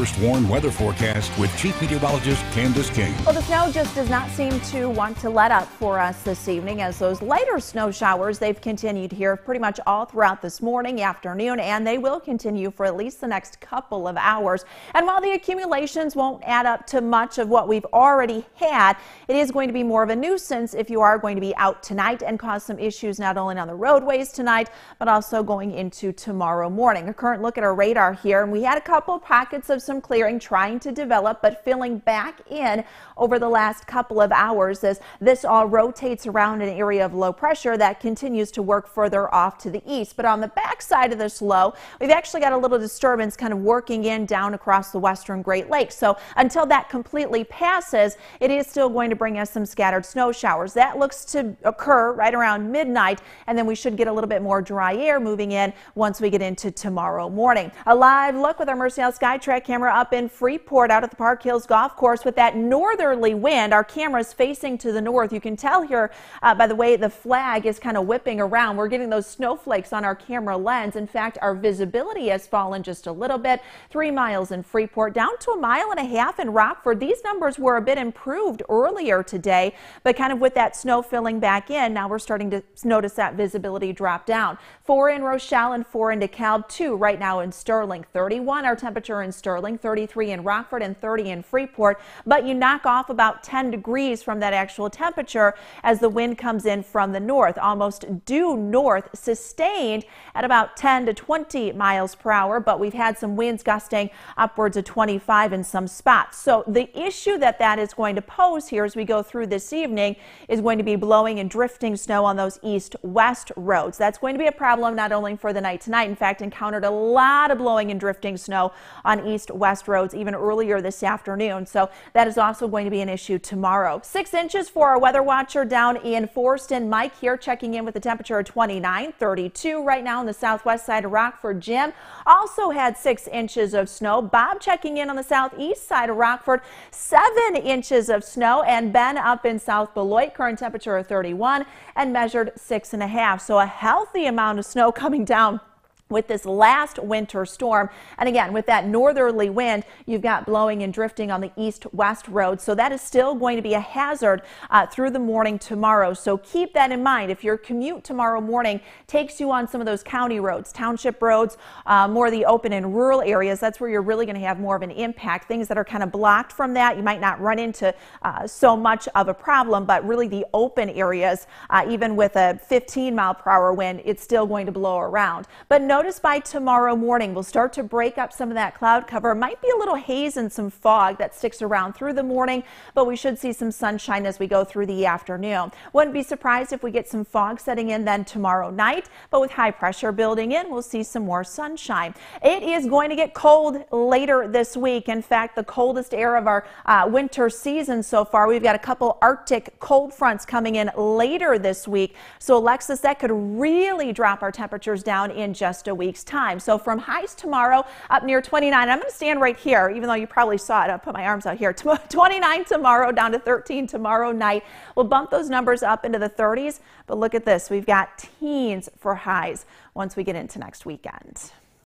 First Warm weather forecast with Chief Meteorologist Candace King. Well, the snow just does not seem to want to let up for us this evening as those later snow showers they've continued here pretty much all throughout this morning, afternoon, and they will continue for at least the next couple of hours. And while the accumulations won't add up to much of what we've already had, it is going to be more of a nuisance if you are going to be out tonight and cause some issues not only on the roadways tonight, but also going into tomorrow morning. A current look at our radar here, and we had a couple pockets of some clearing trying to develop, but filling back in over the last couple of hours as this all rotates around an area of low pressure that continues to work further off to the east. But on the back side of this low, we've actually got a little disturbance kind of working in down across the western Great Lakes. So until that completely passes, it is still going to bring us some scattered snow showers. That looks to occur right around midnight, and then we should get a little bit more dry air moving in once we get into tomorrow morning. A live look with our Mercy Sky Track camera camera up in Freeport out at the Park Hills Golf Course with that northerly wind. Our camera's facing to the north. You can tell here uh, by the way the flag is kind of whipping around. We're getting those snowflakes on our camera lens. In fact, our visibility has fallen just a little bit. Three miles in Freeport, down to a mile and a half in Rockford. These numbers were a bit improved earlier today, but kind of with that snow filling back in, now we're starting to notice that visibility drop down. Four in Rochelle and four in DeKalb, two right now in Sterling. 31 our temperature in Sterling. 33 in Rockford and 30 in Freeport, but you knock off about 10 degrees from that actual temperature as the wind comes in from the north, almost due north, sustained at about 10 to 20 miles per hour, but we've had some winds gusting upwards of 25 in some spots. So the issue that that is going to pose here as we go through this evening is going to be blowing and drifting snow on those east-west roads. That's going to be a problem not only for the night tonight. In fact, encountered a lot of blowing and drifting snow on east west roads even earlier this afternoon, so that is also going to be an issue tomorrow. Six inches for our weather watcher down in Forreston. Mike here checking in with the temperature of 29, 32 right now on the southwest side of Rockford. Jim also had six inches of snow. Bob checking in on the southeast side of Rockford, seven inches of snow. And Ben up in South Beloit, current temperature of 31 and measured six and a half. So a healthy amount of snow coming down with this last winter storm. And again, with that northerly wind, you've got blowing and drifting on the east west road. So that is still going to be a hazard uh, through the morning tomorrow. So keep that in mind. If your commute tomorrow morning takes you on some of those county roads, township roads, uh, more the open and rural areas, that's where you're really going to have more of an impact. Things that are kind of blocked from that, you might not run into uh, so much of a problem, but really the open areas, uh, even with a 15 mile per hour wind, it's still going to blow around. But no notice by tomorrow morning, we'll start to break up some of that cloud cover. Might be a little haze and some fog that sticks around through the morning, but we should see some sunshine as we go through the afternoon. Wouldn't be surprised if we get some fog setting in then tomorrow night, but with high pressure building in, we'll see some more sunshine. It is going to get cold later this week. In fact, the coldest air of our uh, winter season so far. We've got a couple Arctic cold fronts coming in later this week. So, Alexis, that could really drop our temperatures down in just a week's time. So from highs tomorrow up near 29, I'm going to stand right here, even though you probably saw it. I'll put my arms out here. 29 tomorrow down to 13 tomorrow night. We'll bump those numbers up into the 30s. But look at this. We've got teens for highs once we get into next weekend.